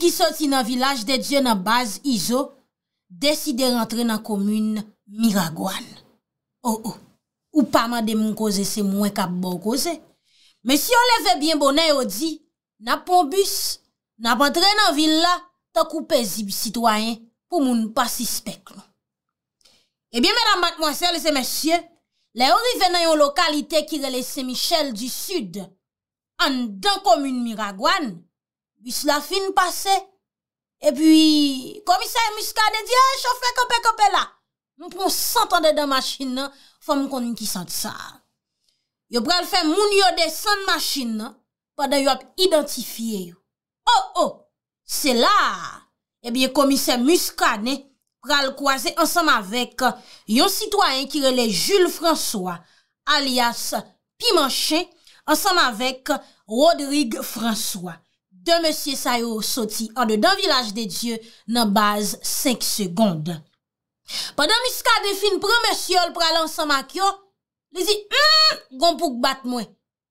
ki soti nan vilaj de dje nan baz izo, deside rentre nan komune Miragouane. Ou ou, ou pama de moun koze se mwen kap bo koze. Men si yo leve bien bonen yo di, napon bus, napantre nan vilaj, takou pezi bi sitwayen pou moun pasi spek non. Ebyen men amat mwasele se mesye, le yo rive nan yon lokalite ki rele se Michel du sud, an dan komune Miragouane, Bis la fin pase, e pi komisè Muska de di, e eh, chan fè kope kope la. Moun proun 100 an de da machin, fò moun konnoun ki sante sa. Yo proun fè moun yo de 100 machin, pa da yo ap identifiye yo. Oh oh, se la, e eh biye komisè Muska ne proun kwaze ansam avek yon euh, sitwaen ki rele Jules François, alias Pimanché, ansam avek euh, Rodrigue François. De monsye sa yo soti an de dan vilaj de Diyo nan baz 5 segonde. Padam iska defin pran monsye ol pralansan makyo, li zi, hmm, gon pouk bat mwen,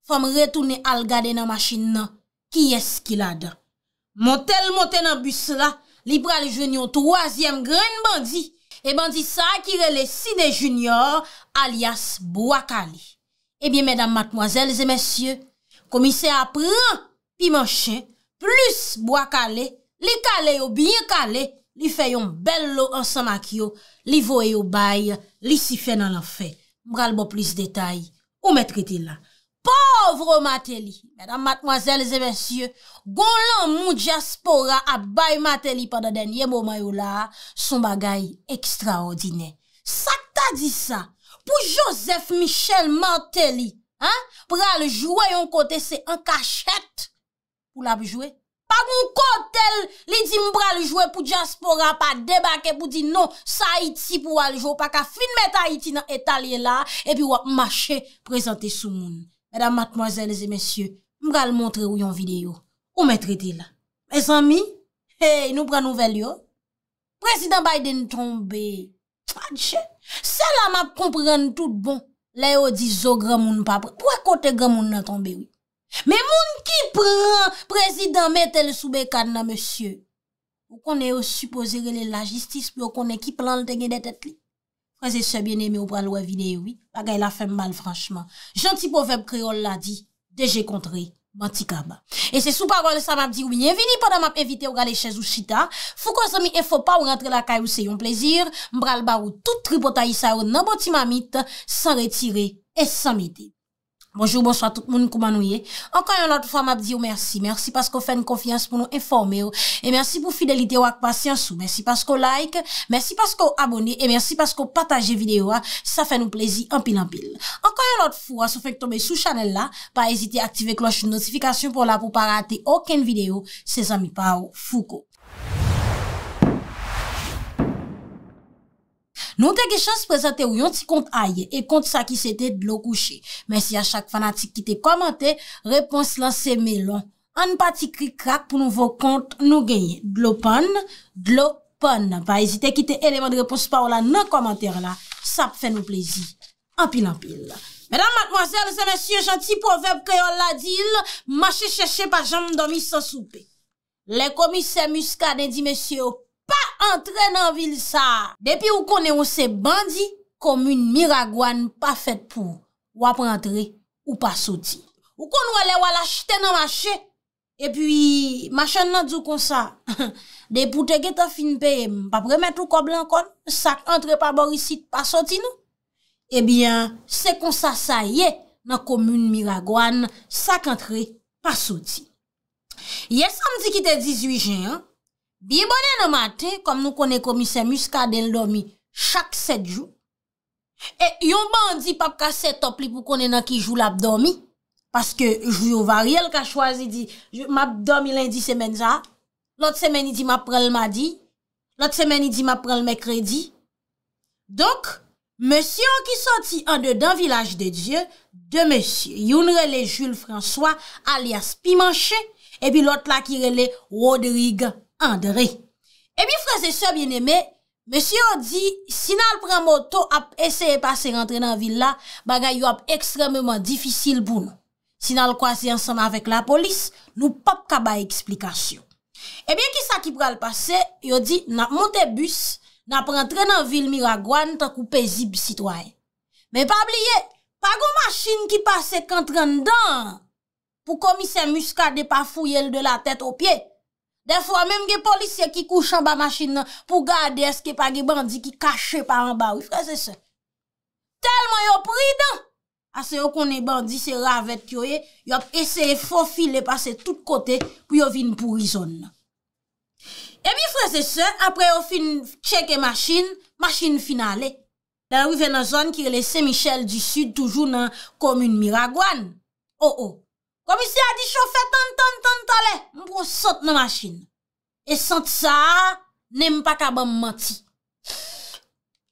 fam retounen al gade nan masyin nan, ki eski la dan. Montel monten nan bus la, li pral jwenyon 3e gren bandi, e bandi sa akire le 6e junior alias Boakali. Ebyen, eh medan matmoazel, zi monsye, komise apren, pi manchen, Plus mwa kale, li kale yo binye kale, li feyon bello ansan makyo, li voye yo baye, li si fè nan an fè. Mbral bo plis detay, ou metriti la. Povre Mateli, mèdam matmoazèl zè mèsyè, goun lan moun diaspora ap baye Mateli padan denye mwomayou la, son bagay ekstraordinè. Sa ta di sa, pou Joseph Michel Mateli, mbral jouayon kote se an kachèt. Ou la pou jwe? Pak moun kotel li di mbra li jwe pou diaspora pa debake pou di non sa Haiti pou wale jwe. Pak a finmete Haiti nan etalye la. E pi wap mache prezante sou moun. Mèdam matmoazèles et mèsyè, mbral montre ou yon video. Ou mètre di la? Mè san mi? Hey, nou pran nouvel yo? President Biden tombe. Twa dje? Se la map komprene tout bon. La yo di zo gramoun papre. Pwa kote gramoun nan tombe wè? Me moun ki pran prezidant metel soube kad na monsye Ou konen yo supposere le la jistis Pe ou konen ki planl te genet et li Prezid se biene me ou pral wavine yoi Pagay la fem mal franchman Janti povem kreol la di Deje kontre, bantika ba E se sou parol sa map di winyen vini Padam ap evite ou gale chez ou chita Fou kon se mi e fopa ou rentre la kay ou se yon plezir Mbral bar ou tout tri pota yisa ou naboti mamit San retire et san mide Bonjou, bonsoit tout moun koumanouye. Ankan yon lot fwa mab diyo oh, mersi. Mersi paskou fèn konfians pou nou informe yo. Oh. E mersi pou fidelite yo ak pasyansou. Oh. Mersi paskou like. Mersi paskou abone. E mersi paskou pataje video yo. Ah. Sa fèn nou plezi anpin anpil. Ankan yon lot fwa sou fèn k tombe sou chanel la. Pa ezite aktive kloche notifikasyon pou la pou pa rate oken video. Se zami pa ou fouko. Nou te ge chans prezante ou yon ti kont aye, e kont sa ki se te dlo kouche. Men si a chak fanatik ki te komante, repons lan se me lon. An pa ti krik krak pou nou vo kont nou genye. Dlo pon, dlo pon. Va ezite ki te eleman repos pa ou la nan komante la. Sa pe fe nou plezi. An pin an pin la. Menan matmoazel, zan men sye janti poveb kreol la dil, manche cheshe pa jom domi san soupe. Le komise muskade di men sye ou. Entre nan vil sa, depi ou konen ou se bandi, komoun miragwan pa fet pou, wap rentre ou pa soti. Ou kon wale wala chite nan mache, epi mache nan djou kon sa, depi ou te geto finpe, papremet ou koblan kon, sak rentre pa bor isi, pa soti nou. Ebyen, se kon sa, sa ye, nan komoun miragwan, sak rentre, pa soti. Ye samdi ki te 18 jen, an, Bi bonen an matè, kom nou konen komise muska den l domi chak 7 jou, e yon ban di pap kase top li pou konen an ki jou l ap domi, paske jou yon variel ka chwazi di, ma ap domi l indi semen za, lot semen idi ma prel ma di, lot semen idi ma prel me kredi. Donk, monsi an ki soti an de dan vilaj de dje, de monsi, yon rele Jules François alias Pimanché, e bi lot la ki rele Rodrigue. André. Ebi eh fraze se bien eme, mesye yo di, si nan pran moto ap eseye pase rentre nan vil la, baga yo ap ekstrememan difisil pou nou. Si nan kwa si ansan avèk la polis, nou pap kaba eksplikasyon. Ebi eh ki sa ki pral pase, yo di, nan monte bus, nan pran tren nan vil mi ragwan, takou pezi bi sitwaye. Men pabliye, pa go masin ki pase kentren dan, pou komi se muskade pa fuyel de la tèt o pyet. Da fwa mèm ge polisye ki kouch an ba machin nan pou gade eske pa ge bandi ki kache pa an ba wifre se sen. Talman yo prid nan. Ase yo konen bandi se ravet yo ye, yo eseye fofile pase tout kote pou yo vin pou rizon nan. Emi fwe se sen, apre yo fin cheke machin, machin finalè. Dan wive nan zon ki rele Se Michel di sud toujou nan komun Miragwan. O-o. Oh, oh. Komisye a di chofè tan tan tan talè, mpou sot nan masjin. E sot sa, ne mpaka ban mati.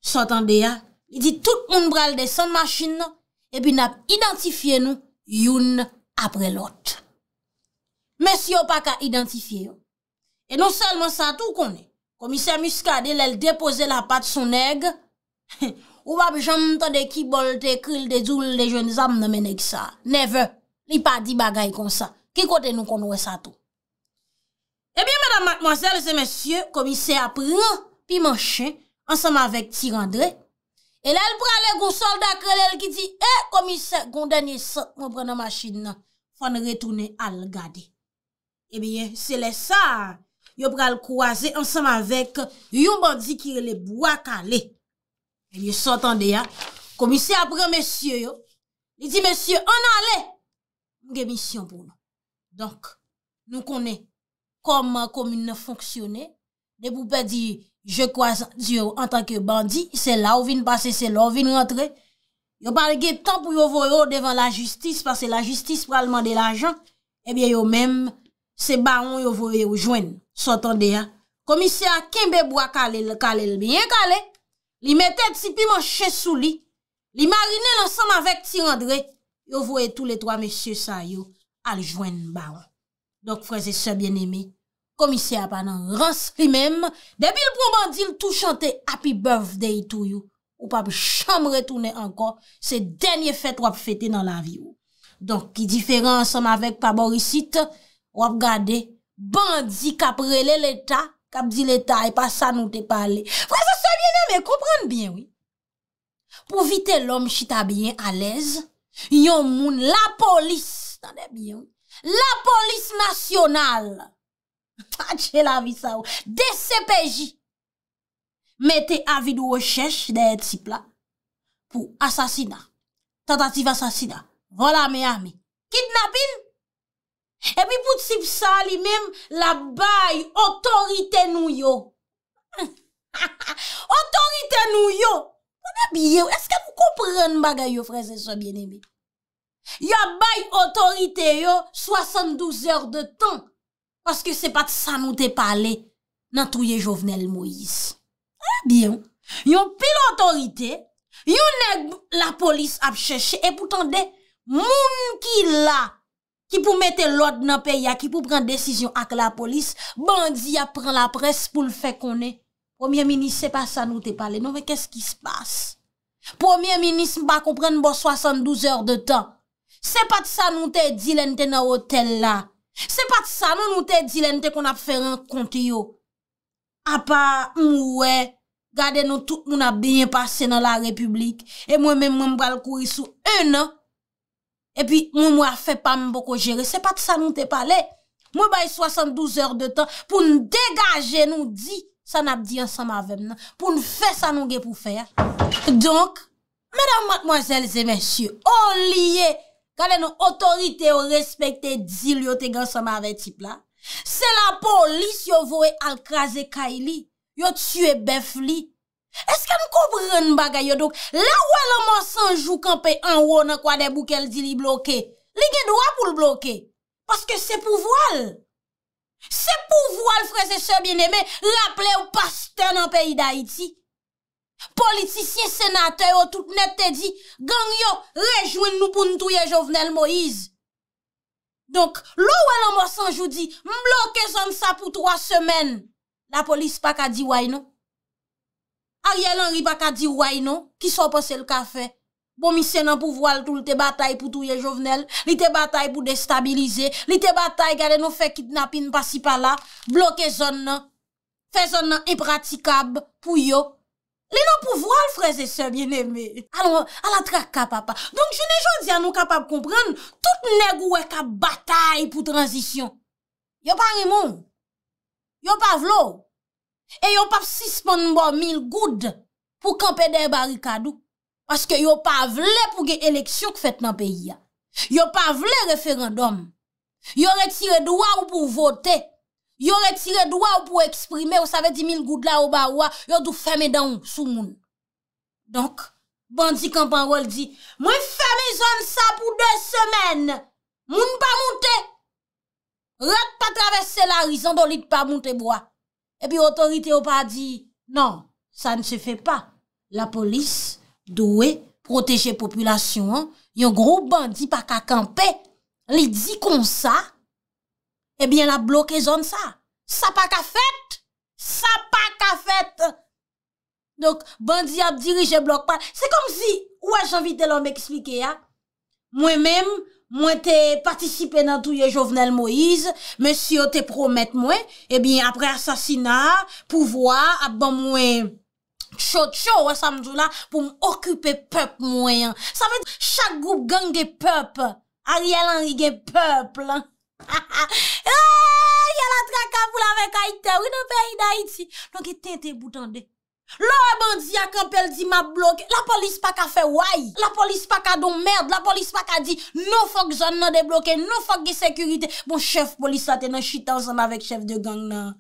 Sotan de ya, i di tout moun bral de sot masjin nou, e bin ap identifiye nou youn apre lot. Mèsi yo paka identifiye yo. E non selman sa tout konè. Komisye a miska de lèl depose la pat sonèg, ou ap jantan de kibol, de kril, de zoul, de joun zam nan menèk sa. Ne vè. li pa di bagay kon sa, ki kote nou kon wè sa tou. Ebyen, eh madame, mademoiselle, se mèsyè, komise apren, pi manche, ansam avèk tirandre, e lèl pralè goun soldak, lèl ki di, e eh, komise, goun denye sa, mè prena maschid nan, fòn retounè al gade. Ebyen, eh se lè sa, yo pral kouaze ansam avèk yon bandi ki lèl boak ale. Ebyen, sotan de ya, komise apren mèsyè yo, li di mèsyè, an ale, Mge misyon pou nou. Donk, nou konen koma komine fonksyonen. Ne pou pe di, je kwa di yo an tanke bandi, se la ou vin pase, se la ou vin rentre. Yo parge tan pou yo vore yo devan la justice, parce la justice pralman de la jan, ebyen eh yo men se baron yo vore yo jwen, sotan de ya. Komisya, kenbe bo akale, le kale, le bie kale. Li mette tsi pi man chesou li. Li marine lansan avek ti rentre. Yo voye tou le 3 mesye sa yo al jwen baran. Dok freze se bien eme, komise apan an ransri mem, debil pou mandil tou chante Happy Birthday tou yo. Ou pap chanm retoune anko, se denye fete wap fete nan la vi yo. Donk ki diferan ansam avek pa borisite, wap gade, bandi kap rele l'eta, kap di l'eta e pa sa nou te pale. Freze se bien eme, komprende bien. Po vite l'om chita bien, alez. Yon moun, la polis, la polis nasyonal, tache la vi sa ou, de sepeji, me te avid ou o shesh de et sipla pou asasina, tatative asasina, wala me ame, kidnapin, e mi pou tsep sa li mem la bay otorite nou yo. Otorite nou yo. Anabiyen, eske nou kompren bagay yo freze so bienembe? Yo bay otorite yo 72 or de tan, paske se pat sa nou te pale nan touye jovenel Moïse. Anabiyen, yon pe l'otorite, yon nek la polis ap chèche, epoutan de, moun ki la, ki pou mette lot nan peya, ki pou pren desisyon ak la polis, bandiya pren la pres pou l'fè konè. Premier ministre, se pa sa nou te pale, nou ve kèsk ki se passe? Premier ministre, mba kompren nou bo 72 or de tan. Se pa sa nou te di lente nou hotel la. Se pa sa nou nou te di lente kon ap fèr an konti yo. A pa mwè, gade nou tout moun ap binye pase nan la republik. E mwen mwen mbal kouri sou 1 an. E pi mwen mwa fè pa mbo ko jere. Se pa sa nou te pale. Mwen bay 72 or de tan pou nou degaje nou di. San ap di yon sam avem nan, pou nou fè san nou ge pou fè. Donk, mèdam matmozèl zè mèsyè, o liye, gade nou otorite ou respekte di liyo te gen sam avem tip la, se la polis yo voue al kaze kai li, yo tue bef li. Eske nou koubren bagay yo dok, la wè la monsanjou kan pe an wò nan kwa debou ke li di li bloke, li ge dwa pou l bloke, paske se pou voal. Se pou vwa l freze se bieneme, la ple ou paste nan peyi da iti. Politisye senate ou tout net te di, gang yo, rejouen nou pou nou touye jovenel Moise. Donk, lou wè lan mwa sanjou di, mblokè zon sa pou 3 semen. La polis pa ka di waj non. Ariel anri pa ka di waj non, ki so posel ka fey. Bon misè nan pou voal tout te batay pou touye jovenel, li te batay pou destabilize, li te batay gade nou fe kitnapin pasi pala, bloke zon nan, fe zon nan ipratikab pou yo. Li nan pou voal freze se bieneme. Anon, anon trak ka papa. Donk jene jodi anon kapab kompren, tout nek ouwe ka batay pou transisyon. Yo pa rimon, yo pa vlo, e yo pa fsisman mbo mil goud pou kampe de barikadou. Paske yo pa vle pou ge eleksyon k fèt nan peyi ya. Yo pa vle referendom. Yo re tire dwa ou pou vote. Yo re tire dwa ou pou eksprime. Ou sa ve 10.000 goudla ou ba oua. Yo dou fème dan ou sou moun. Donk, bandi kampan wol di, mwen fème zon sa pou 2 semen. Moun pa moute. Rote pa travesse la rizan do li te pa moute bwa. E pi otorite ou pa di, nan, sa ne se fè pa. La polis... Dowe, proteje populasyon, yon gro bandi pa kakampe, li di kon sa, ebyen eh la bloke zon sa. Sa pa ka fet, sa pa ka fet. Donk, bandi ap dirije blok pa, se komzi, waj anvite lom ekslike ya. Mwen menm, mwen te patisipe nan touye jovenel Moise, men si yo te promet mwen, ebyen eh apre asasina, pouvoa, ap ban mwen... Tcho tcho wè sa mdou la pou m'okupè pep mwen. Sa vè chak goup gang de pep. Ariel Henry de pep lè. Yè la trakaboul avèk Haiti. Ou yè nou peri d'Haiti. Donke tente boutan de. Lò e bandi akampèl di m'a blok. La polis pa ka fè wè. La polis pa ka don mèrd. La polis pa ka di nou fok zon nan de blokè. Nou fok de sekurite. Bon chef polis sa te nan chita ou zanm avèk chef de gang nan.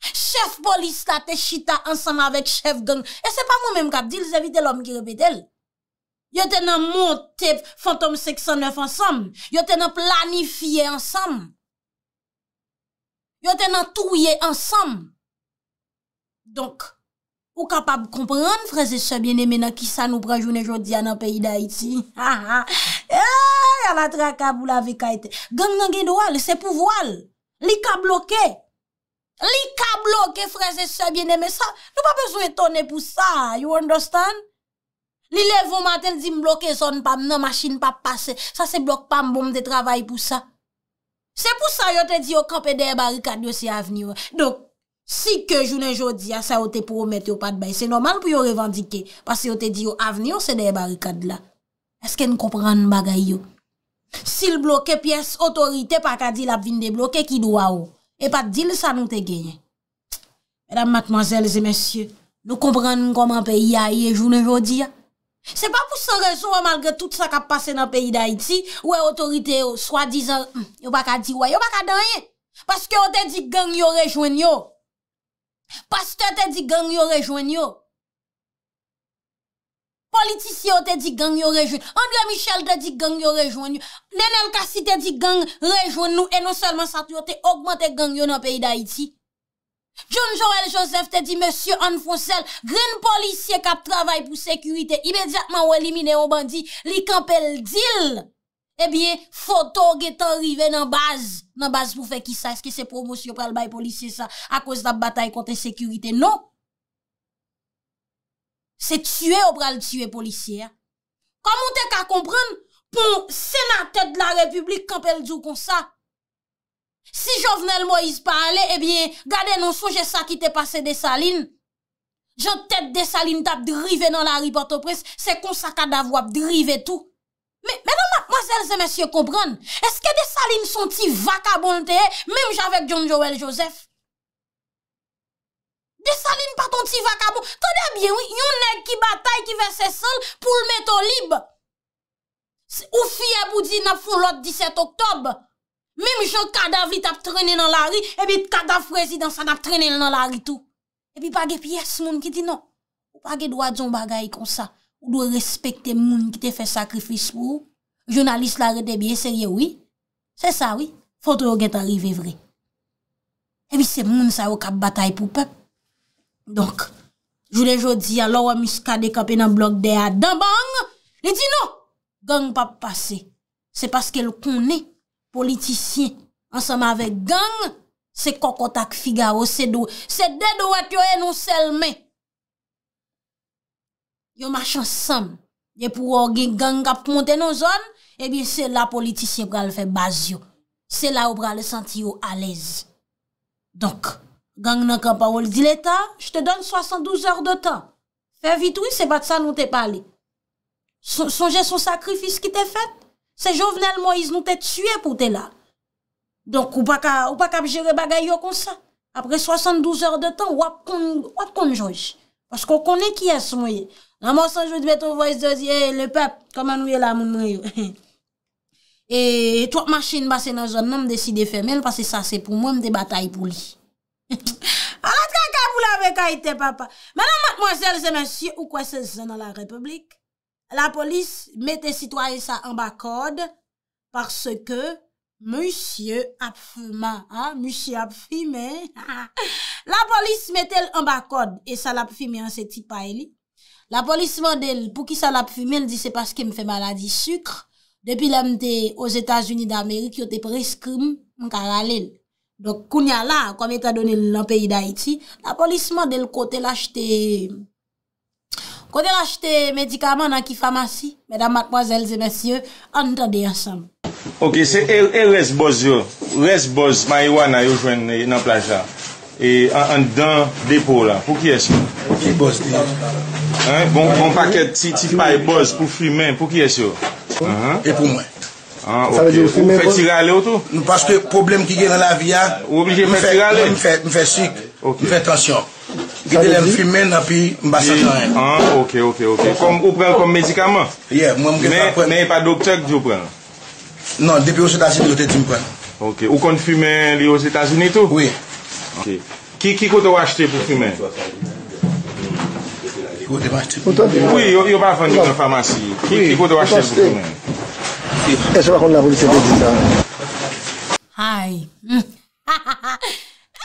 Chef polis la te chita ansam avèk chef gang. E se pa mou mèm kap, di lè evite lòm ki rebèdèl. Yo te nan monte fantom 609 ansam. Yo te nan planifiye ansam. Yo te nan touye ansam. Donk, pou kapab kompran freze se biene mena ki sa nou pranjoune jodi an an peyi da iti. Eh, ya la trakab ou la vekaitè. Gang nan gen do al, se pou vo al. Li ka blokè. Li ka bloke frese sebyen eme sa, nou pa bezou etone pou sa, you understand? Li levou maten di mbloke zon pam nan masin pa pase, sa se blok pam bom de travay pou sa. Se pou sa yo te di yo kape dey barikad yo se aveni yo. Donk, si ke jounen jodi a sa yo te promet yo pat bay, se normal pou yo revandike. Pas yo te di yo aveni yo se dey barikad la. Eske n kopran bagay yo? Si l bloke piyes otorite pa ka di la vinde bloke ki do a ou. Oh? E pa dil sa nou te genyen. E da matmazelze mensyen, nou komprennen koman peyi a ye jounen jodi a. Se pa pou se reso a malgre tout sa ka pase nan peyi da iti, ou e otorite yo swa dizan, yo baka diwa, yo baka danyen. Paske yo te di gang yo rejwen yo. Paske yo te di gang yo rejwen yo. Politisye ou te di gang yo rejoune, ambya michel te di gang yo rejoune, nenel ka si te di gang rejoune nou, e non selman sa ti ou te augmente gang yo nan peyi da iti. John Joel Joseph te di, Monsieur Anne Fonselle, gren policye kap travay pou sekurite, imediatman ou elimine ou bandi, li kapel dil, e eh bie foto getan rive nan baz, nan baz pou fe ki sa, eske se promos yo pral bay policye sa, a koz da batay konten sekurite, nou. Se tue ou pral tue policier. Koman te ka kompran pou senatet la republik kapel djou kon sa? Si jo venel Moïse pa ale, ebyen, eh gade nou souje sa ki te pase desaline. Jo tet desaline tap drive nan la ripotopres, se kon sa ka davwa ap drive tou. Menon, mazelze, mesye kompran, eske desaline son ti vaka bon te e, menm javek John Joel Joseph? E salin paton ti va kabou. Tadebyen, yon neg ki batay ki ve se sol pou l meto libe. Ou fyeb non. ou di nap foun lot 17 oktob. Meme chan kadaf li tap trene nan lari, ebi kadaf prezidansan tap trene nan lari tou. Ebi page piyes moun ki di nan. Ou page doa djon bagay kon sa. Ou doa respekte moun ki te fe sakrifis pou. Jounalist lare debye, serye oui. Se sa oui, fote ou gen tarive vre. Ebi se moun sa ou kap batay pou pep. Donk, jou de jodi, alo wè miska de kapè nan blok de a, dan bang, li di nou, gang pap pase. Se paske l konè, politisyen, ansanm avè gang, se kokotak figa wè se dou, se dedou wè kyo en ou sel mè. Yo machan sanm, ye pou wò gen gang kap montè nou zon, ebi se la eh politisyen pral fè baz yo. Se la wè pral senti yo alez. Donk. Gang nan kapawol, di leta, jte don 72 or de tan. Fe vitou, se bat sa nou te pale. Sonje son sakrifis ki te fete. Se jovenel Moïse nou te tue pou te la. Donk ou pa kap jere bagay yo kon sa. Apre 72 or de tan, wap konjouj. Pasko konen ki es mouye. Nan monsan jout beto voyes de zi, le pep, koman nou ye la moun mouye. Et wak machin basen nan zon nan m de si de femen, pasen sa se pou m, m de batay pou li. Parat kaka pou lave kwa ite papa Manan matmoselle zè monsye Ou kwa se zè nan la republik La polis mette sitwa e sa An bak kode Parse ke monsye Ap fuma Monsye ap fime La polis mette el an bak kode E sa l ap fime an se ti pa el La polis vande el pou ki sa l ap fime El di se paske m fe maladi suk Depi lem te os Etats-Unis d'Amerik Yo te pres krim m ka l alel Dok kounya la, koume ta doni lan peyi da iti, la polisman del kote lache te medikaman nan ki famasi, medan matmoz elze mesye, anta de yasam. Ok, se el res boz yo, res boz may wana yo jwen nan plaja, an dan depo la, pou ki es yo? Ki boz de yo. Bon paket ti fay boz pou fi men, pou ki es yo? E pou mwen. An, ah, okey, ou fèk si gale ou tou? Nou paske problem ki gen nan la via, ah, ou oblije fèk si gale? Mwen fèk, mwen fèk sik, mwen fèk tansyon. Gede lè mwen fume nan pi, mwen basat nan lè. An, okey, okey, okey. Kon, ou pren kon medikaman? Yeah, mwen mwen gen pa pren. Mè, mè yon pa doktek, di ou pren? Non, depi ou sètasi, di ou te ti mwen pren. Okey, ou kon fume li ou sètasi netou? Oui. Okey. Ki, ki kote wache te pou fume? Ki kote wache te pou fume? Oui, yo pa fande yon famasi E se wakon la voli se te di sa. Hay! Ha ha ha!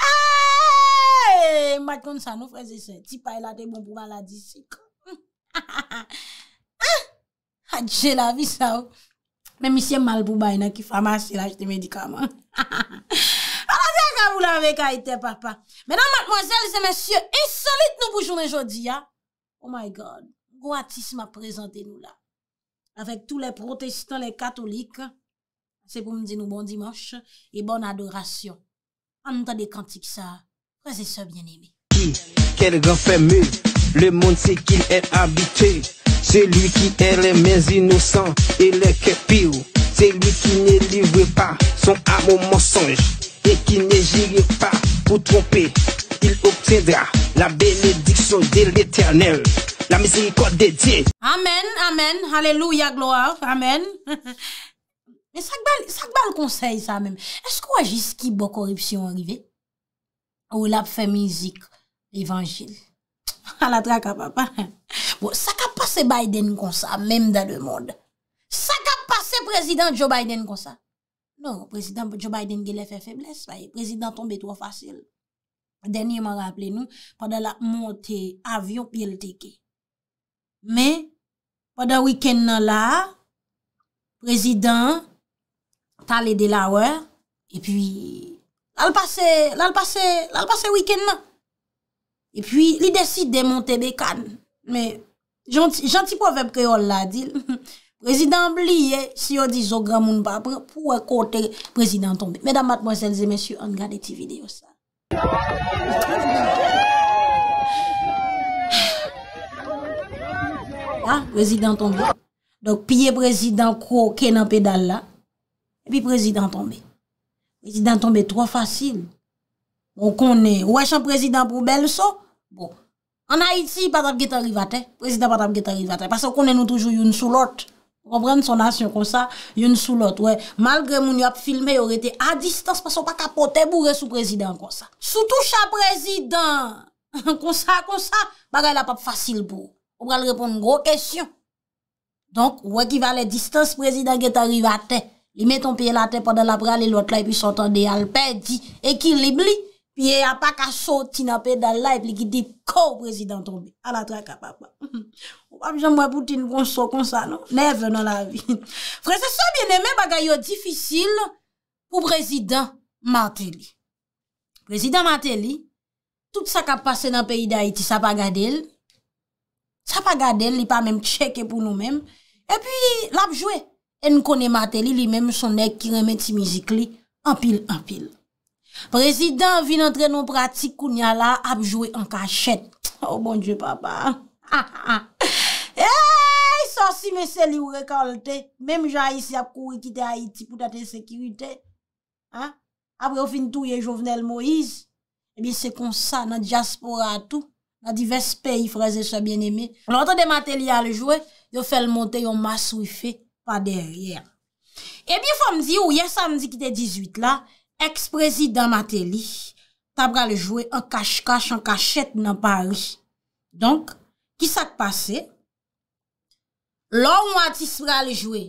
Hay! Mat kon sa nou fe se se ti pay la de moun bouman la di se kon. Ha ha ha! Ha! Ha di se la vi sa ou. Oh. Men misye mal bouman ene ki fama se la jte medikaman. Ha ha ha! A la di a ka vou la ve ka ite papa. Menan mat mansel se men sye insolite nou boujoun enjodi ya. Oh my God! Go ati si ma prezante nou la. avec tous les protestants, les catholiques. C'est pour me dire nous bon dimanche et bonne adoration. En tant des cantiques ça, frères et sœurs bien-aimés. Quel grand fameux, le monde sait qu'il est habité. C'est lui qui est les mains innocents et les cœurs C'est lui qui ne livre pas son âme au mensonge et qui ne gire pas pour tromper. Il obtiendra la bénédiction de l'éternel. Amènen, amènen, halèlou ya gloa, amènen. Sak ba l'konsey sa mèm? Eskou waj iski bo korupsyon arrive? Ou la pfe mizik, evanjil? A la traka papa. Sak a pase Biden konsa mèm da lè mòd? Sak a pase prezident Joe Biden konsa? Non, prezident Joe Biden gè lè fè fè blès. Prezident tombe tò fasyl. Dènyè mè rè ap lè nou, pandè lè mò te avyò pè lè teke. Me, wada wiken nan la, prezident tali de la wè, e pi, lal pase wiken nan. E pi, li desi de monte bekan. Me, janti povem kreol la dil. Prezident liye, si yo di zogra moun ba, pou ekote prezident tombe. Medan matmozèlze, mèsyou, an gade ti video sa. Ha, ah, prezident tombe. Dok piye prezident kwo kenan pedal la. Epi prezident tombe. Prezident tombe tro fasil. Bon konen. Ou wè chan prezident pou bel so? Bon. An Haiti patap getan rivate. Prezident patap getan rivate. Paso konen nou toujou youn sou lot. Pobren son asyon kon sa, youn sou lot. Malgre moun yon ap filme yon rete a distans. Paso pa kapote bou re sou prezident kon sa. Sou tou chan prezident. Kon sa, kon sa. Bagay la pap fasil pou. Ou wè lè repon nou gro kèsyon. Donk, wè e ki wè lè distans prezidant gè t'arrive a te. Li mè ton piè la te pòdè bon non? la pral e lòt la e pi sotan de alpè di ekilibli piè apak aso ti na pe dal la e pi ki di kò prezidant ton bi. Alatrak apap. Ou wè jè mwè pouti nou kon so kon sa nou. Nè vè nan la vi. Frè, se so bè ne mè bagay yo difisil pou prezidant Mateli. Prezidant Mateli tout sa ka pase nan peyi da Haiti sa pa gade lè. Sa pa gade li pa mèm tcheke pou nou mèm. E pi, l ap jwe. En kone mate li, li mèm sonèk ki remè ti mizik li. Anpil, anpil. Prezident vin antre nou pratik kounya la, ap jwe an kachet. Oh, bon djè papa. E, sò si mè se li ou rekolte. Mèm jan yisi ap kouye kite Haiti pou tate sekirite. Apre ou fin touye jovenel Moïse. E bi se konsa nan diaspora tou. La diversi peyi freze se bien eme. On ote de Mateli a le jwe, yo fel monte yo mas wife pa deryer. E bi fwa mzi ou ye samdi ki te 18 la, eks prezident Mateli tabra le jwe an kache kache an kachet nan Paris. Donk, ki sa te pase? Lon wati se bra le jwe?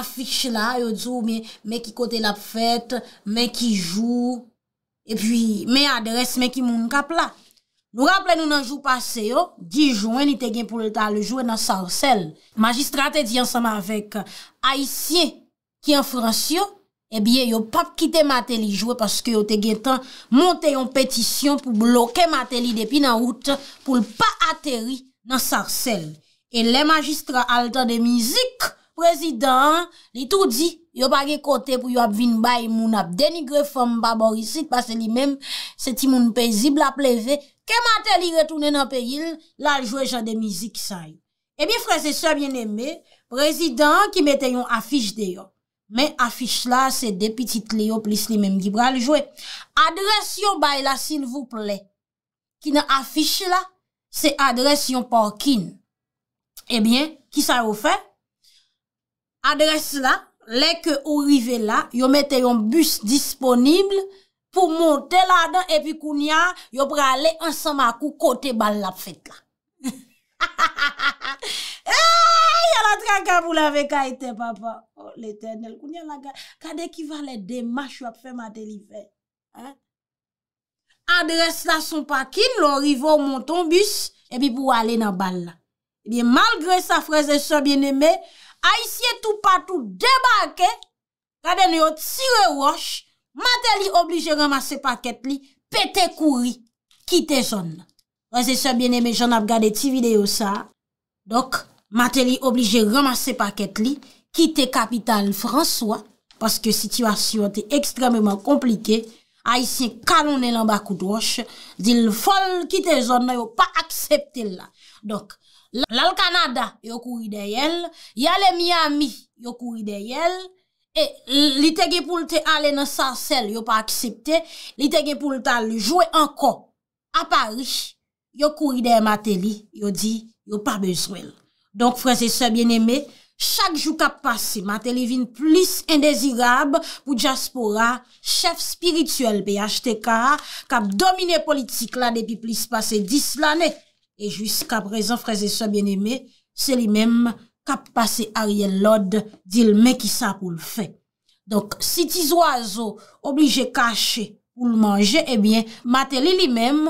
Afikche la, yo djou men ki kote la pfet, men ki jwou, e pi men adres men ki moun kap la. Nou rample nou nan jou pase yo, dijouen eh ni te gen pou lè ta lè jouè nan sarsel. Majistra te di ansama avèk, a isye ki an frans yo, e bie yo pap kite matè li jouè paske yo te gen tan monte yon pètisyon pou bloke matè li depi nan out pou lè pa atèri nan sarsel. E lè majistra al ta de mizik, Prezident li tou di, yo pa ge kote pou yo ap vin bay moun ap denigre fom baborisit, pase li menm se ti moun pezib la pleve, ke mater li retounen ap e yil, la li jwe jan de mizik sa yon. Ebyen eh frese se bien eme, prezident ki mette yon afish deyo. Men afish la se depitit leyo plis li menm gi bran li jwe. Adresyon bay la sil vouple, ki nan afish la, se adresyon parkin. Ebyen, eh ki sa yo fe? Adres la, leke ou rive la, yo mette yon bus disponible pou monte la dan, epi kounya, yo pre ale ansan ma kou kote bal la fet la. Ya la traka pou la vek a ete papa. Oh l'eternel, kounya la gane. Kade ki va le demache wap fe ma telipe. Adres la son pakine, lo rive ou monton bus, epi pou ale nan bal la. Ebi eh malgre sa freze so bien eme, A isye tou patou debake, gade nou yo tire wosh, mate li oblige ramase paket li, pete kouri, kite zon. Wese se biene, jen ap gade ti video sa. Dok, mate li oblige ramase paket li, kite kapital François, paske sityasyon te ekstrememan komplike, a isye kanon elan bakout wosh, di l fol kite zon nou yo pa aksepte la. Dok. lal Kanada yo kou ide yel, yale Miami yo kou ide yel, e li tege pou lte ale nan sasel yo pa aksepte, li tege pou lte aljouwe anko, a Parish, yo kou ide Mateli, yo di yo pa bezwel. Donk freze se bieneme, chak jou kap pase Mateli vin plis indezirab pou Djaspora, chef spirituel pe yach te ka, kap domine politik la depi plis pase dis lane, E jusqu ap rezon fraze so bien eme, se li mem kap pase a riel lod di l men ki sa pou l fe. Donk, si ti zo azo oblije kache pou l manje, ebyen, mate li li mem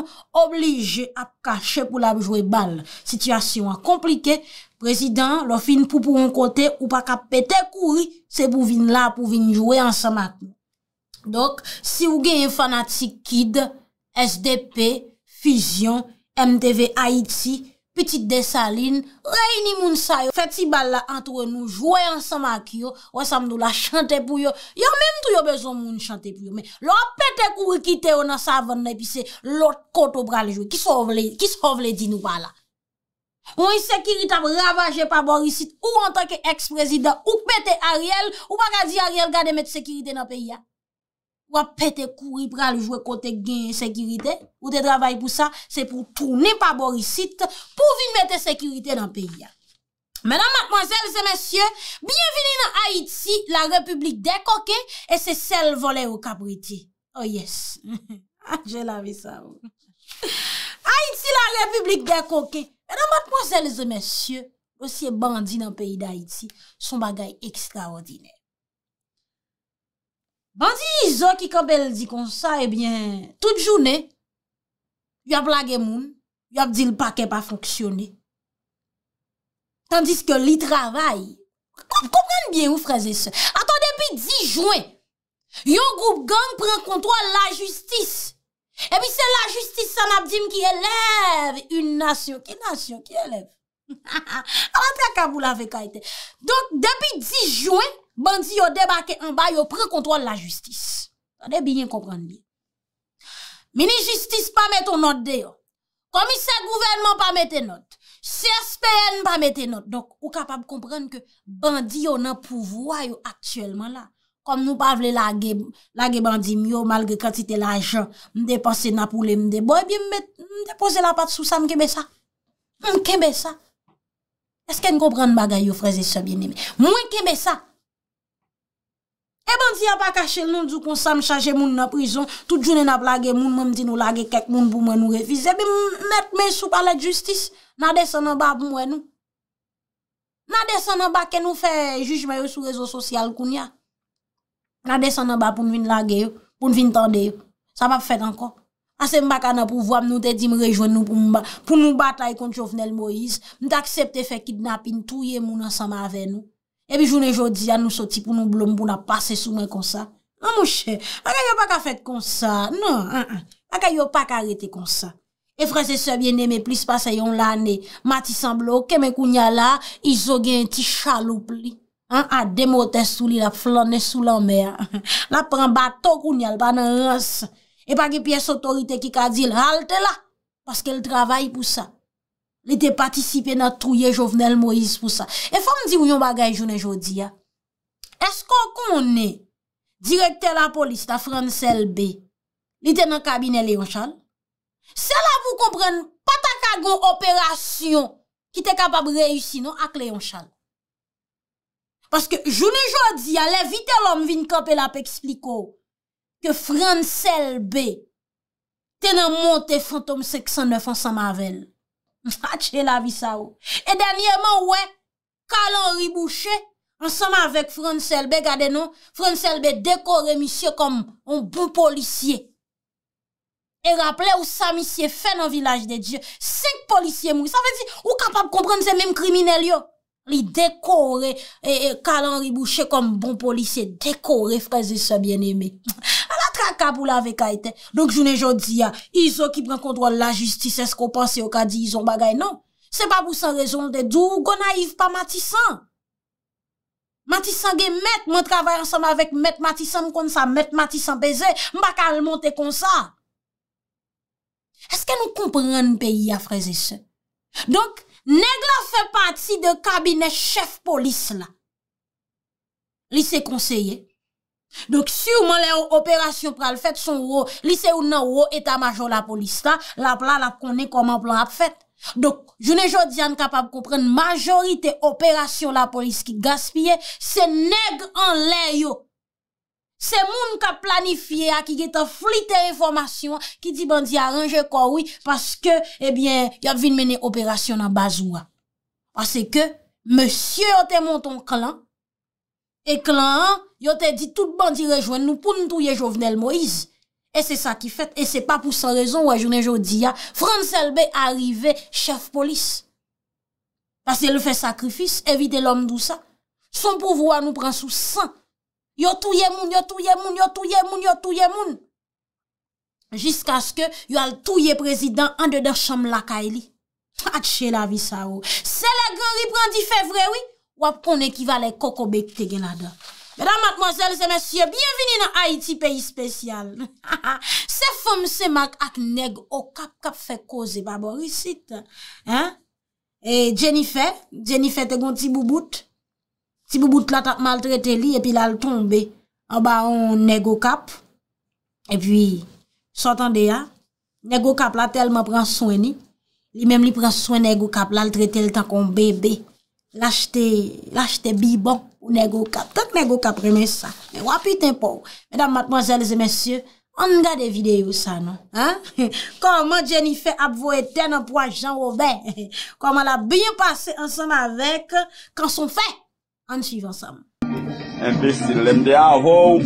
oblije ap kache pou l ap jwe bal. Sityasyon an komplike, prezident lo fin pou pou an kote ou pa kap pete kouri, se pou vin la pou vin jwe ansa mak. Donk, si ou gen fanatik kid, SDP, Fizyon, MTV Haïti, Petite Desaline, Reyni Mounsayo, Fethi Balla, Antre Nou, Jouen Samakyo, Wessam Ndoula, Chante Pouyo, yo mèm tou yo bezon moun chante pouyo, mè, lò pète kou wikite yo nan savan nè, pi se lò koto bral jo, ki so vle, ki so vle di nou Balla. Mwen yi sekirit ap ravaje pa borisit, ou an tanke eks prezident, ou pète Ariel, ou baka di Ariel gade met sekiritè nan peyi ya. Ou apete kouri pral jouwe kote gen sekirite. Ou te travay pou sa, se pou tourne pa borisite, pou vin mette sekirite nan peyi ya. Menan matmanzèlze mensyè, bienveni nan Haïti, la republik dekoke, e se sel vole ou kapriti. Oh yes, je la vi sa ou. Haïti, la republik dekoke. Menan matmanzèlze mensyè, osye bandi nan peyi de Haïti, son bagay ekstraordinè. Bandi izo ki kabel di konsa, ebyen, eh tout jounen, yon blage moun, yon di l pak e pa fonksyonen. Tandis ke li travay, koumen bien ou freze se. Atan, depi di jounen, yon group gang pren kontwa la justis. Ebyen, eh se la justis san ap di m ki eleve, yon nasyon ki nasyon ki eleve. Ava fya kabou la vekaiten. Donk, depi di jounen, Bandi yo debake an ba yo prekontrol la justis. A de binye kompren di. Mini justis pa meton not de yo. Komise gouvenman pa meten not. CSPN pa meten not. Donk ou kapab kompren ke bandi yo nan pouvoy yo aktuelman la. Kom nou pa vle lage bandi myo malge kantite l'ajan. Mde pase napoule mde boye. Mde pose la pat sou sa mkeme sa. Mkeme sa. Esken kompren bagay yo freze se biene mi. Mwen keme sa. E bon di apakache loun djou kon sa m chaje moun nan prizon, tout joun en ap lage moun, mèm di nou lage kek moun pou mwen nou revize. E bi mèt mè sou palè justice, nan desan nan ba pou mwen nou. Nan desan nan ba ke nou fe jujme yo sou rezo sosyal koun ya. Nan desan nan ba pou m vin lage yo, pou m vin tande yo. Sa m ap fet anko. Ase m baka nan pou vwa m nou te di m rejwen nou pou m bat. Pou m bat la yi konti Jovenel Moïse. M te aksepte fe kidnap in touye moun ansama ave nou. E bi joun e joudi an nou soti pou nou blou mbou na pase sou men konsa. An non, mouche, akay yo pa ka fet konsa. Non, akay yo pa ka rete konsa. E frese sebyen neme plis pase yon lane. Mati semblo keme kounyala, izo gen ti chaloup li. An ademote sou li la flone sou la mè. La pren bato kounyal pa nan rase. E pa ki piye sotorite ki ka di lalte la. Paske l travaye pou sa. Li te patisipe nan trouye jovenel Moïse pou sa. E fa m di ou yon bagay jounen jodi ya, esko kou mounen direkter la polis ta fran sel be, li ten nan kabine Leonchal? Se la pou kompren patakagon operasyon ki te kapab reyusino ak Leonchal. Paske jounen jodi ya, le vitel om vin kapela pe ekspliko ke fran sel be ten nan monte fantom 609 ansan mavel. Ache la vi sa ou E danyeman ouwe Kalan Riboucher Ansama vek Franselbe gade nou Franselbe dekore misye kom Un bon polisye E raple ou sa misye Fen an vilaj de Diyo 5 polisye mou Sa vezi ou kapap komprenne se menm krimine liyo Li dekore e, e, Kalan Riboucher kom bon polisye Dekore freze se bien eme kakabou la ve kaiten. Donk jounen jò di ya, izò ki pren kontrol la jistis, esko panse yo ka di izon bagay, non? Se babou san rezon de dou, gona yiv pa matisan. Matisan gen met, mwen travay ansan avek, met matisan kon sa, met matisan beze, mbakal monte kon sa. Eske nou kompren peyi ya fraze se? Donk, neg la fe pati de kabinet chef polis la. Li se konseye, Dok si ou man lè ou operasyon pral fèt son wò, li se ou nan wò, eta majò la polis ta, la plal ap konè koman plal ap fèt. Dok, jounè jò diyan kapab koupren, majorite operasyon la polis ki gaspye, se neg an lè yo. Se moun kap planifiye a, ki geta flite informasyon, ki di bandi aranje kwa wè, paske, ebyen, yap vin menè operasyon nan bazou a. Paske ke, monsye o temon ton klan, E klan an, yo te di tout bandi rejoen nou pou nou touye Jovenel Moïse. E se sa ki fet, e se pa pou sa rezon wajounen jo di ya, Franselbe a rive chef polis. Pase lou fe sakrifis, evite l'om dou sa. Son pouvo a nou pran sou san. Yo touye moun, yo touye moun, yo touye moun, yo touye moun. Jiska se ke yo al touye prezident an de der chanm laka e li. Atche la vi sa ou. Se le gran riprandi fe vrewi. wap kon e kival e koko bekte gen la da. Bedan matmozèl, se mèsyè, bienveni nan Haiti, peyi spèsyal. Se fòm se mak ak neg o kap kap fè koze, babo, risite. E Jenife, Jenife te gon ti bouboute, ti bouboute la tak mal trete li, epi la l tombe, an ba on neg o kap, epi, sotan de ya, neg o kap la tel ma pran soeni, li mem li pran soen neg o kap, la l trete l tak on bebe, Lache te, lache te bi bon Ou negokap, tout negokap reme sa Mwen wap puten pou Mwen dam matman zelze men sye On nga de videyo sa non Koman jeni fe ap vo eten Anpwa jan wobè Koman la byen pase ansam avek Kanson fe, anjiv ansam Mwen besi lem de avou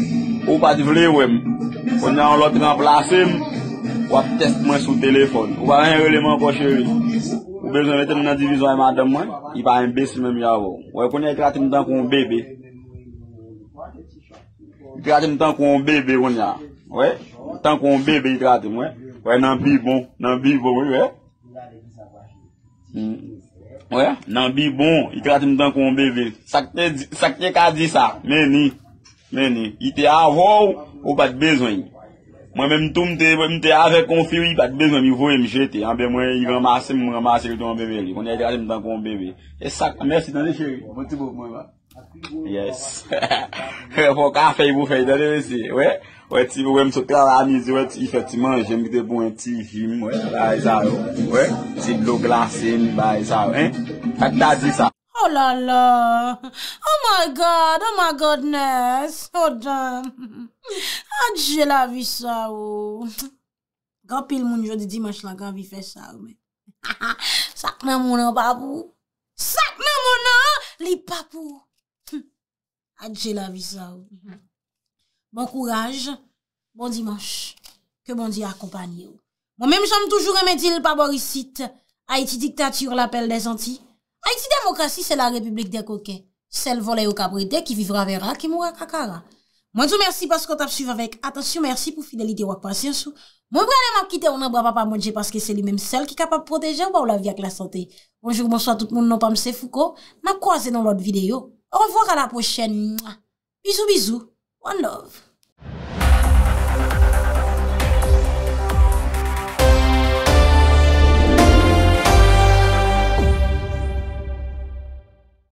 Ou pati vle wèm Mwen nan lòt nan plasim Ou ap test mwen sou telefon Ou ap enreleman poche wèm Bezwen veten nou nan divizwa e madan mwen, i pa en besi mwen mi avou. Ou e konye ikrati nou tan kon bebe. Ikrati nou tan kon bebe, ou ni a. Ou e, tan kon bebe ikrati mwen. Ou e nan bi bon, nan bi bon, ou e. Ou e, nan bi bon, ikrati nou tan kon bebe. Sak te, sak te ka di sa. Meni, meni, ite avou, ou pat bezwen yon. Mwen men mtou mte avè kon fiwi, bak bez nan mi vò m jete. Mwen mwen yi ramase, mwen ramase yi ton bebe li. Mwen yè e di alè mtankou yon bebe. E sak. Mersi dan lè chèri. Mwen bon, te bò mwen va. Yes. Fok an fey mou fey dan lè wè si. Wè. Wè ti wè msouk la wani zi wè ti ife ti manjè. Mwen te bò mwen ti jim wè. Wè. Ti blok glase mwen wè yi sa wè. Fak da di sa. Oh la la, oh my god, oh my godness, oh dan, adje la vi sa wou. Oh. Gapil moun jodi dimanche la kan vi fe sa wou men. Sak nan moun nan papou, sak nan moun nan li papou. Adje la vi sa wou. Oh. Bon kouraj, bon dimanche, ke bon di akompany wou. Oh. Bon men mèm chanm toujou remetil pa borisit, ha iti diktatiyour la pel de zanti, Ha iti demokrasi, se la republik di akoke. Sel vole yo kabrede, ki vivra vera, ki mou akakara. Mwen sou mersi paskot ap suyve avèk. Atansyon mersi pou fidelite wak pasyansou. Mwen brade m ap kite, ou nan bra pa pa mwen je, paske se li menm sel ki kapap proteje ou ba ou la vie ak la sante. Bonjour, monsou, a tout moun non pa mse fouko. Ma kouase nan lot videyo. Ou anvoi k a la pochene. Bizou, bizou. One love.